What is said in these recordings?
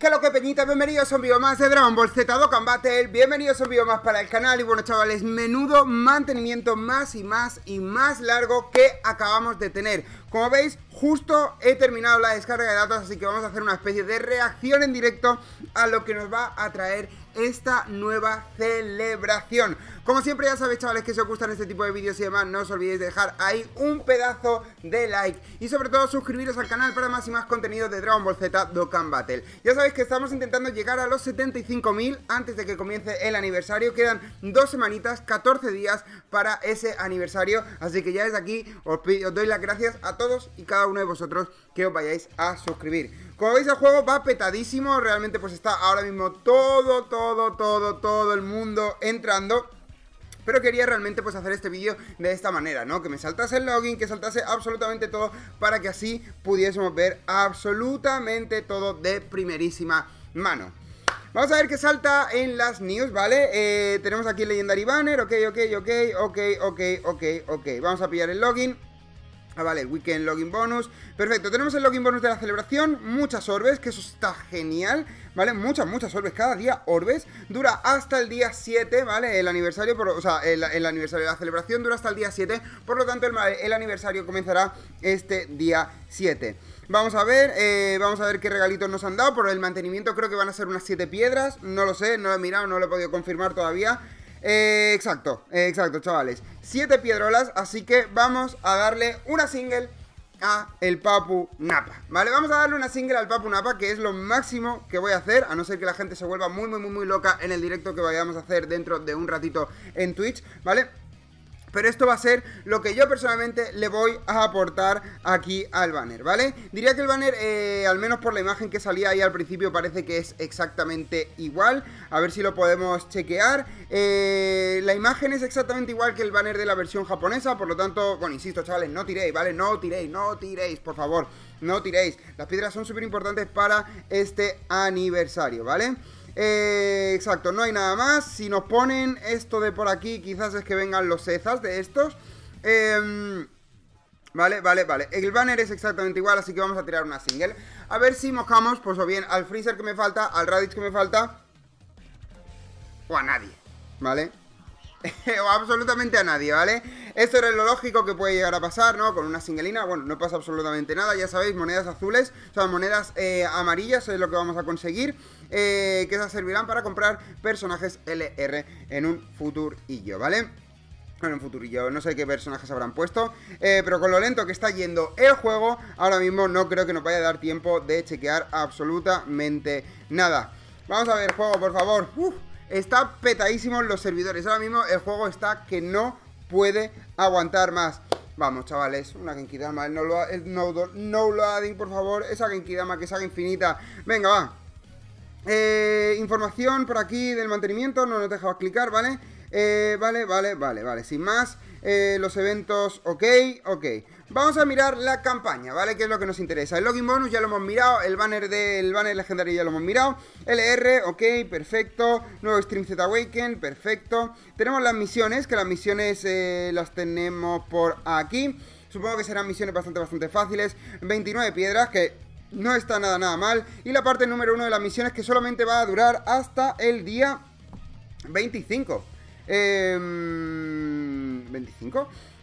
¿Qué lo que peñita? Bienvenidos a un más de Dragon Ball Z Dokkan Battle Bienvenidos a un video más para el canal Y bueno chavales, menudo mantenimiento más y más y más largo que acabamos de tener Como veis, justo he terminado la descarga de datos Así que vamos a hacer una especie de reacción en directo a lo que nos va a traer esta nueva celebración. Como siempre ya sabéis chavales que si os gustan este tipo de vídeos y demás, no os olvidéis de dejar ahí un pedazo de like. Y sobre todo suscribiros al canal para más y más contenido de Dragon Ball Z Dokkan Battle. Ya sabéis que estamos intentando llegar a los 75.000 antes de que comience el aniversario. Quedan dos semanitas, 14 días para ese aniversario. Así que ya desde aquí os doy las gracias a todos y cada uno de vosotros que os vayáis a suscribir. Como veis el juego va petadísimo, realmente pues está ahora mismo todo, todo, todo, todo el mundo entrando pero quería realmente pues hacer este vídeo de esta manera, ¿no? Que me saltase el login, que saltase absolutamente todo para que así pudiésemos ver absolutamente todo de primerísima mano. Vamos a ver qué salta en las news, ¿vale? Eh, tenemos aquí Legendary Banner, ok, ok, ok, ok, ok, ok, ok. Vamos a pillar el login. Ah, vale, Weekend Login Bonus. Perfecto, tenemos el Login Bonus de la celebración. Muchas orbes, que eso está genial, ¿vale? Muchas, muchas orbes. Cada día orbes. Dura hasta el día 7, ¿vale? El aniversario, o sea, el, aniversario de la celebración dura hasta el día 7. Por lo tanto, el, aniversario comenzará este día 7. Vamos a ver, eh, vamos a ver qué regalitos nos han dado. Por el mantenimiento creo que van a ser unas 7 piedras. No lo sé, no lo he mirado, no lo he podido confirmar todavía. Eh, exacto, eh, exacto, chavales. Siete piedrolas, así que vamos a darle una single a el Papu Napa, ¿vale? Vamos a darle una single al Papu Napa, que es lo máximo que voy a hacer, a no ser que la gente se vuelva muy, muy, muy, muy loca en el directo que vayamos a hacer dentro de un ratito en Twitch, ¿vale? Pero esto va a ser lo que yo personalmente le voy a aportar aquí al banner, ¿vale? Diría que el banner, eh, al menos por la imagen que salía ahí al principio, parece que es exactamente igual. A ver si lo podemos chequear. Eh, la imagen es exactamente igual que el banner de la versión japonesa, por lo tanto, bueno, insisto, chavales, no tiréis, ¿vale? No tiréis, no tiréis, por favor, no tiréis. Las piedras son súper importantes para este aniversario, ¿vale? Eh, exacto, no hay nada más. Si nos ponen esto de por aquí, quizás es que vengan los Ezas de estos. Em, vale, vale, vale. El banner es exactamente igual, así que vamos a tirar una single. A ver si mojamos, pues o bien al Freezer que me falta, al Raditz que me falta, o a nadie, ¿vale? o absolutamente a nadie, ¿vale? Esto era lo lógico que puede llegar a pasar, ¿no? Con una singelina, bueno, no pasa absolutamente nada, ya sabéis, monedas azules, o sea, monedas eh, amarillas es lo que vamos a conseguir. Eh, que se servirán para comprar personajes LR en un futurillo, ¿vale? En un futurillo, no sé qué personajes habrán puesto, eh, pero con lo lento que está yendo el juego, ahora mismo no creo que nos vaya a dar tiempo de chequear absolutamente nada. Vamos a ver, juego, por favor. Uf, está petadísimo los servidores. Ahora mismo el juego está que no puede aguantar más. Vamos, chavales, una Genkidama, el no, lo, el no, no por favor, esa Genkidama que salga infinita. Venga, va. Eh, información por aquí del mantenimiento, no nos dejaba clicar, ¿vale? Eh, vale, vale, vale, vale, sin más eh, Los eventos, ok, ok Vamos a mirar la campaña, ¿vale? Que es lo que nos interesa El login bonus ya lo hemos mirado El banner del banner legendario ya lo hemos mirado LR, ok, perfecto Nuevo stream Z Awaken, perfecto Tenemos las misiones, que las misiones eh, las tenemos por aquí Supongo que serán misiones bastante, bastante fáciles 29 piedras, que no está nada nada mal. Y la parte número uno de la misión es que solamente va a durar hasta el día 25. 25. Em,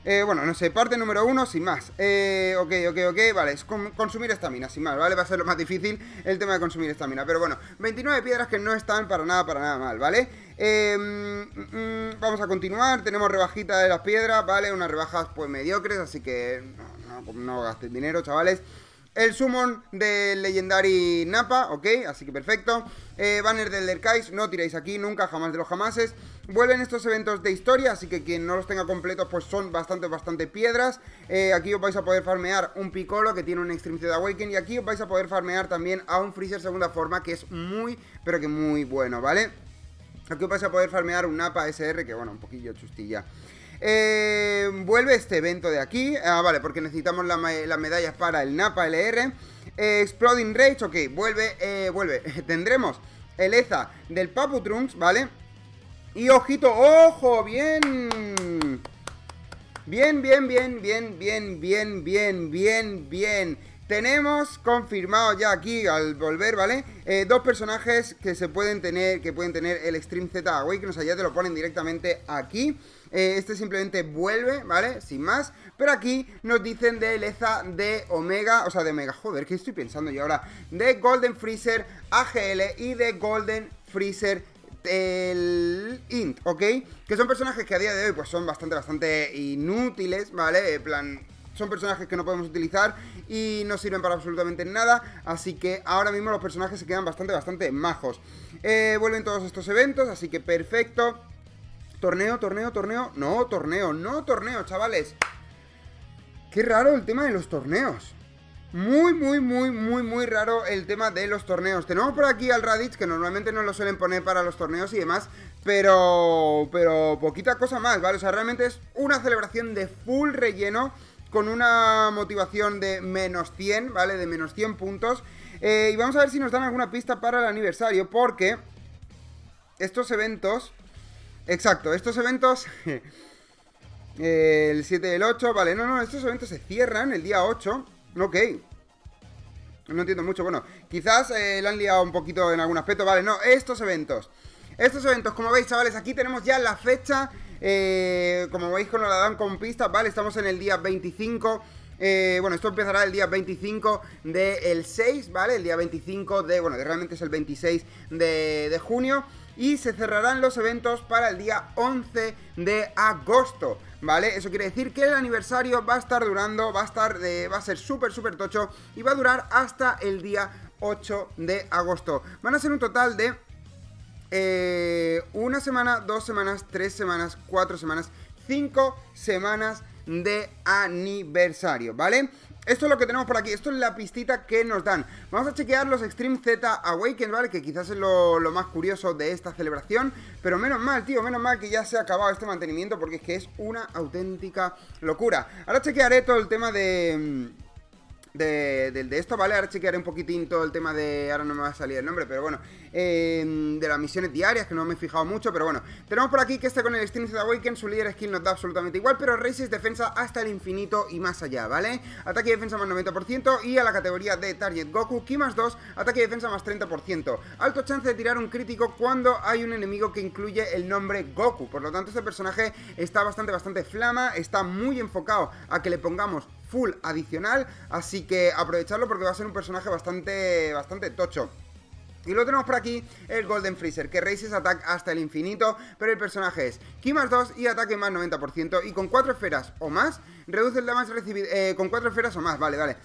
eh, bueno, no sé, parte número uno, sin más. Eh, ok, ok, ok, vale, es consumir estamina, sin más, ¿vale? Va a ser lo más difícil el tema de consumir estamina. Pero bueno, 29 piedras que no están para nada, para nada mal, ¿vale? Em, mm, mm, vamos a continuar, tenemos rebajita de las piedras, ¿vale? Unas rebajas pues mediocres, así que no, no, dinero, chavales el summon del Legendary Napa, ok, así que perfecto. Eh, banner del Derkais, no tiráis aquí nunca, jamás de los jamases. Vuelven estos eventos de historia, así que quien no los tenga completos, pues son bastante, bastante piedras. Eh, aquí os vais a poder farmear un Piccolo que tiene un Extreme Awaken. Y aquí os vais a poder farmear también a un Freezer segunda forma, que es muy, pero que muy bueno, ¿vale? Aquí os vais a poder farmear un Napa SR, que bueno, un poquillo chustilla. Eh, vuelve este evento de aquí. Ah, vale, porque necesitamos las medallas para el Napa LR. Eh, Exploding Rage, ok, vuelve, eh, vuelve. Tendremos el EZA del Papu Trunks, ¿vale? Y ojito, ojo, bien. Bien, bien, bien, bien, bien, bien, bien, bien, bien. Tenemos confirmado ya aquí al volver, ¿vale? Eh, dos personajes que se pueden tener, que pueden tener el Extreme Z Away, que nos allá te lo ponen directamente aquí. Eh, este simplemente vuelve, ¿vale? Sin más. Pero aquí nos dicen de Leza de Omega, o sea, de Omega, joder, ¿qué estoy pensando yo ahora? De Golden Freezer AGL y de Golden Freezer el Int, ¿ok? Que son personajes que a día de hoy pues son bastante, bastante inútiles, ¿vale? En plan, son personajes que no podemos utilizar y no sirven para absolutamente nada, así que ahora mismo los personajes se quedan bastante, bastante majos. Eh, vuelven todos estos eventos, así que perfecto. Torneo, torneo, torneo, no, torneo, no, torneo, chavales. Qué raro el tema de los torneos. Muy, muy, muy, muy, muy raro el tema de los torneos. Tenemos por aquí al Raditz, que normalmente no lo suelen poner para los torneos y demás, pero. Pero poquita cosa más, ¿vale? O sea, realmente es una celebración de full relleno con una motivación de menos 100, ¿vale? De menos 100 puntos. Eh, y vamos a ver si nos dan alguna pista para el aniversario, porque estos eventos... Exacto, estos eventos... el 7 y el 8, vale, no, no, estos eventos se cierran el día 8. Ok. No entiendo mucho, bueno, quizás eh, la han liado un poquito en algún aspecto, vale, no, estos eventos estos eventos. Como veis, chavales, aquí tenemos ya la fecha. Eh, como veis, con la dan con pistas, ¿vale? Estamos en el día 25. Eh, bueno, esto empezará el día 25 del 6, ¿vale? El día 25 de, bueno, realmente es el 26 de, junio. Y se cerrarán los eventos para el día 11 de agosto, ¿vale? Eso quiere decir que el aniversario va a estar durando, va a estar, de, va a ser súper, súper tocho y va a durar hasta el día 8 de agosto. Van a ser un total de eh, una semana, dos semanas, tres semanas, cuatro semanas, cinco semanas de aniversario, ¿vale? Esto es lo que tenemos por aquí, esto es la pistita que nos dan. Vamos a chequear los Extreme Z Awakens ¿vale? Que quizás es lo, más curioso de esta celebración. Pero menos mal, tío, menos mal que ya se ha acabado este mantenimiento porque es que es una auténtica locura. Ahora chequearé todo el tema de... Mm, de, de, de esto, ¿vale? Ahora chequearé un poquitín todo el tema de... Ahora no me va a salir el nombre, pero bueno Em, de las misiones diarias, que no me he fijado mucho, pero bueno. Tenemos por aquí que está con el Steam de Awaken, su líder skill nos da absolutamente igual, pero races defensa hasta el infinito y más allá, ¿vale? Ataque y defensa más 90% y a la categoría de Target Goku, Ki más 2, ataque y defensa más 30%. Alto chance de tirar un crítico cuando hay un enemigo que incluye el nombre Goku, por lo tanto este personaje está bastante, bastante flama, está muy enfocado a que le pongamos full adicional, así que aprovecharlo porque va a ser un personaje bastante, bastante tocho. Y lo tenemos por aquí el Golden Freezer, que raises attack hasta el infinito, pero el personaje es Ki más 2 y ataque más 90%, y con 4 esferas o más, reduce el damage recibido, eh, con 4 esferas o más, vale, vale.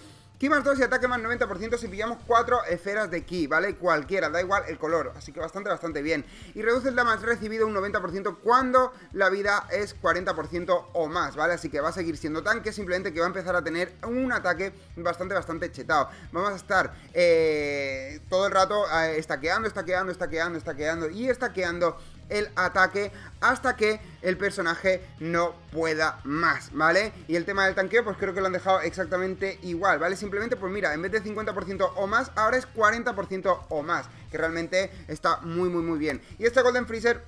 Ki más 2 y ataque más 90% si pillamos 4 esferas de Ki, ¿vale? Cualquiera, da igual el color, así que bastante, bastante bien. Y reduce el más recibido un 90% cuando la vida es 40% o más, ¿vale? Así que va a seguir siendo tanque, simplemente que va a empezar a tener un ataque bastante, bastante chetado. Vamos a estar eh, todo el rato eh, estaqueando, estaqueando, estaqueando, estaqueando y estaqueando el ataque hasta que el personaje no pueda más, ¿vale? Y el tema del tanqueo, pues creo que lo han dejado exactamente igual, ¿vale? Simplemente, pues mira, en vez de 50% o más, ahora es 40% o más, que realmente está muy, muy, muy bien. Y este Golden Freezer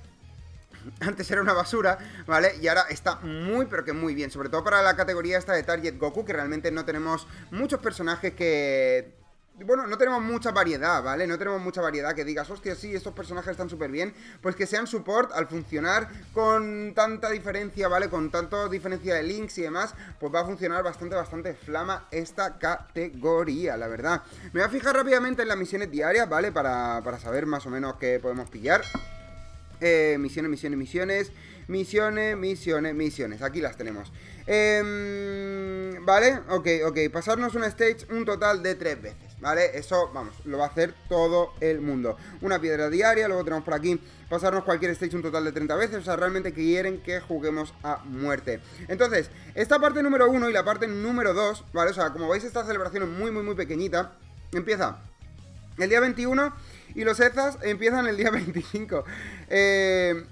antes era una basura, ¿vale? Y ahora está muy, pero que muy bien. Sobre todo para la categoría esta de Target Goku, que realmente no tenemos muchos personajes que bueno, no tenemos mucha variedad, ¿vale? No tenemos mucha variedad que digas, hostia, sí, estos personajes están súper bien. Pues que sean support al funcionar con tanta diferencia, ¿vale? Con tanta diferencia de links y demás, pues va a funcionar bastante, bastante flama esta categoría, la verdad. Me voy a fijar rápidamente en las misiones diarias, ¿vale? Para, saber más o menos qué podemos pillar. Eh, misiones, misiones, misiones. Misiones, misiones, misiones. Aquí las tenemos. Em, vale, ok, ok. Pasarnos un stage un total de tres veces. ¿vale? Eso, vamos, lo va a hacer todo el mundo. Una piedra diaria, luego tenemos por aquí pasarnos cualquier stage un total de 30 veces, o sea, realmente quieren que juguemos a muerte. Entonces, esta parte número 1 y la parte número 2, ¿vale? O sea, como veis, esta celebración es muy, muy, muy pequeñita. Empieza el día 21 y los Ezas empiezan el día 25. Eh,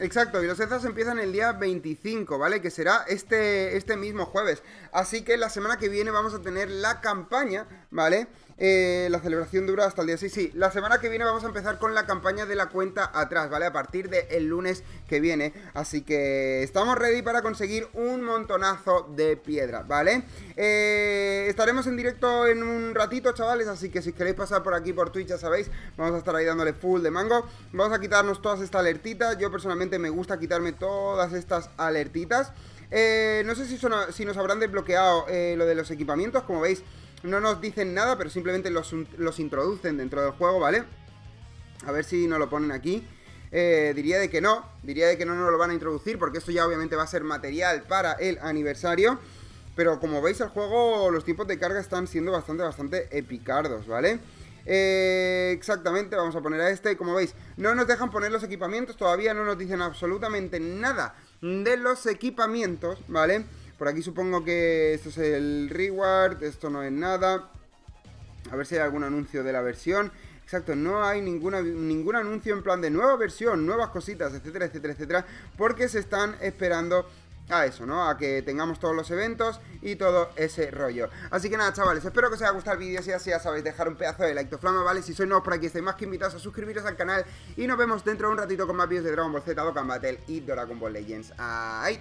Exacto, y los Ezas empiezan el día 25, ¿vale? Que será este, este mismo jueves. Así que la semana que viene vamos a tener la campaña, ¿vale? Eh, la celebración dura hasta el día Sí, Sí, la semana que viene vamos a empezar con la campaña de la cuenta atrás, ¿vale? A partir del lunes que viene. Así que estamos ready para conseguir un montonazo de piedra, ¿vale? Eh, estaremos en directo en un ratito, chavales. Así que si queréis pasar por aquí por Twitch, ya sabéis, vamos a estar ahí dándole full de mango. Vamos a quitarnos todas estas alertitas. Yo personalmente me gusta quitarme todas estas alertitas. Eh, no sé si, si nos habrán desbloqueado lo de los equipamientos, como veis. No nos dicen nada, pero simplemente los, introducen dentro del juego, ¿vale? A ver si nos lo ponen aquí. Eh, diría de que no, diría de que no nos lo van a introducir porque esto ya obviamente va a ser material para el aniversario. Pero como veis el juego, los tiempos de carga están siendo bastante, bastante epicardos, ¿vale? Eh, exactamente, vamos a poner a este, como veis, no nos dejan poner los equipamientos, todavía no nos dicen absolutamente nada de los equipamientos, ¿vale? Por aquí supongo que esto es el reward, esto no es nada. A ver si hay algún anuncio de la versión. Exacto, no hay ninguna, ningún anuncio en plan de nueva versión, nuevas cositas, etcétera, etcétera, etcétera, porque se están esperando a eso, ¿no? A que tengamos todos los eventos y todo ese rollo. Así que nada, chavales, espero que os haya gustado el vídeo. Si así ya sabéis, dejar un pedazo de like flama, ¿vale? Si sois nuevos por aquí, estáis más que invitados a suscribiros al canal. Y nos vemos dentro de un ratito con más vídeos de Dragon Ball Z, Dokkan Battle y Dragon Ball Legends. ¡Ay!